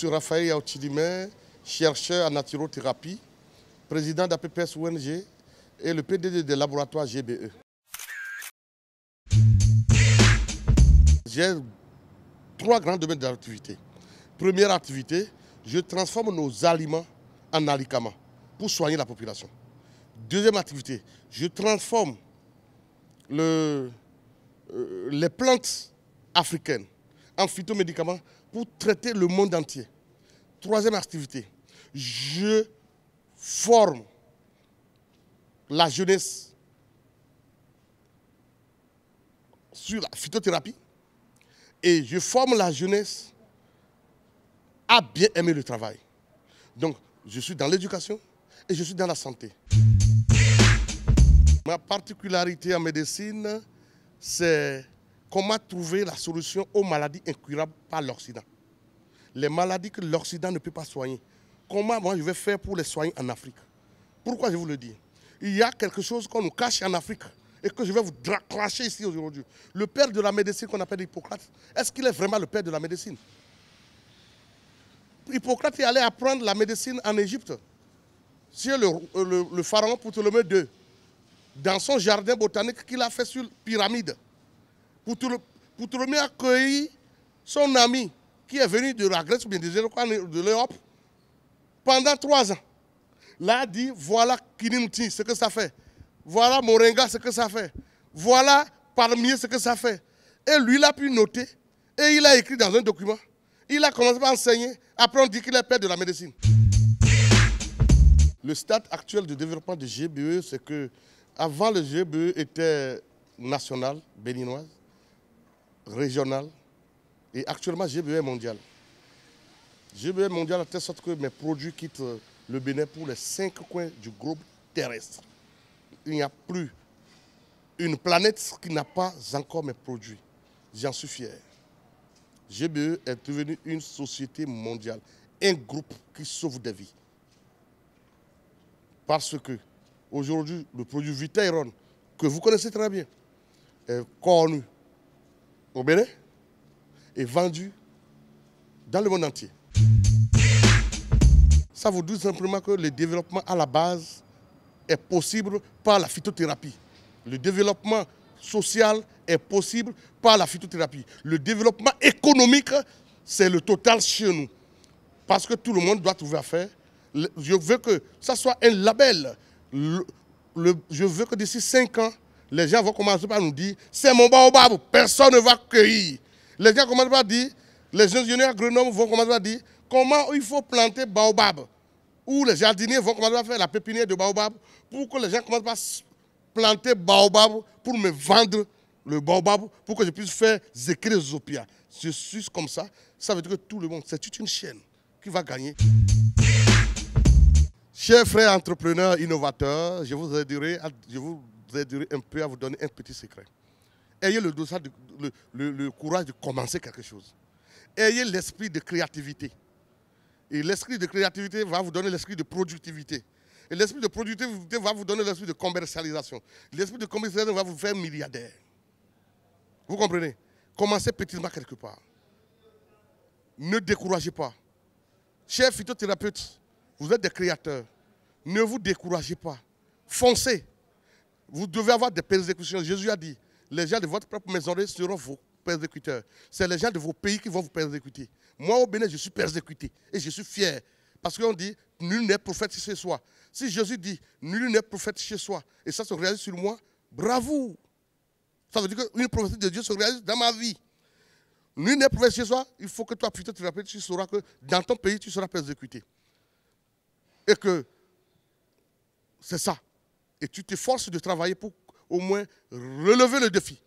suis Raphaël Yautilimé, chercheur en naturothérapie, président d'APPS ONG et le PDD des laboratoires GBE. J'ai trois grands domaines d'activité. Première activité, je transforme nos aliments en alicaments pour soigner la population. Deuxième activité, je transforme euh, les plantes africaines en phytomédicaments pour traiter le monde entier. Troisième activité, je forme la jeunesse sur la phytothérapie et je forme la jeunesse à bien aimer le travail. Donc, je suis dans l'éducation et je suis dans la santé. Ma particularité en médecine, c'est Comment trouver la solution aux maladies incurables par l'Occident Les maladies que l'Occident ne peut pas soigner. Comment moi je vais faire pour les soigner en Afrique Pourquoi je vous le dis Il y a quelque chose qu'on nous cache en Afrique et que je vais vous cracher ici aujourd'hui. Le père de la médecine qu'on appelle Hippocrate, est-ce qu'il est vraiment le père de la médecine Hippocrate est allé apprendre la médecine en Égypte sur le, pharaon Ptolémée II, dans son jardin botanique qu'il a fait sur la pyramide pour, pour a accueillir son ami qui est venu de la Grèce, de l'Europe, pendant trois ans. Là, dit voilà Kinimti, ce que ça fait. Voilà Moringa, ce que ça fait. Voilà Parmier, ce que ça fait. Et lui, il a pu noter et il a écrit dans un document. Il a commencé à enseigner. Après, on dit qu'il est père de la médecine. Le stade actuel du développement du GBE, c'est que avant le GBE était national béninoise régional et actuellement GBE mondial. GBE mondial, de telle sorte que mes produits quittent euh, le Bénin pour les cinq coins du groupe terrestre. Il n'y a plus une planète qui n'a pas encore mes produits. J'en suis fier. GBE est devenue une société mondiale, un groupe qui sauve des vies. Parce que aujourd'hui, le produit Vitairon que vous connaissez très bien, est connu au Bénin et vendu dans le monde entier. Ça vous dit simplement que le développement à la base est possible par la phytothérapie. Le développement social est possible par la phytothérapie. Le développement économique, c'est le total chez nous. Parce que tout le monde doit trouver à faire. Je veux que ça soit un label. je veux que d'ici 5 ans, les gens vont commencer par nous dire c'est mon baobab, personne ne va cueillir. Les gens commencent par dire, les ingénieurs agronomes vont commencer par dire comment il faut planter baobab. Ou les jardiniers vont commencer à faire la pépinière de baobab pour que les gens commencent à planter baobab pour me vendre le baobab pour que je puisse faire Zécrésopia. Je suis comme ça. Ça veut dire que tout le monde, c'est toute une chaîne qui va gagner. Chers frères entrepreneurs innovateurs, je vous, dirai, je vous vous durer un peu à vous donner un petit secret. Ayez le, le, courage de commencer quelque chose. Ayez l'esprit de créativité. Et l'esprit de créativité va vous donner l'esprit de productivité. Et l'esprit de productivité va vous donner l'esprit de commercialisation. L'esprit de commercialisation va vous faire milliardaire. Vous comprenez Commencez petitement quelque part. Ne découragez pas. Chers phytothérapeutes, vous êtes des créateurs. Ne vous découragez pas. Foncez. Vous devez avoir des persécutions. Jésus a dit, les gens de votre propre maison seront vos persécuteurs. C'est les gens de vos pays qui vont vous persécuter. Moi, au Bénin, je suis persécuté et je suis fier. Parce qu'on dit, nul n'est prophète chez soi. Si Jésus dit, nul n'est prophète chez soi, et ça se réalise sur moi, bravo. Ça veut dire qu'une prophétie de Dieu se réalise dans ma vie. Nul n'est prophète chez soi, il faut que toi, plutôt, tu rappelles, tu sauras que dans ton pays, tu seras persécuté. Et que c'est ça et tu t'efforces de travailler pour au moins relever le défi.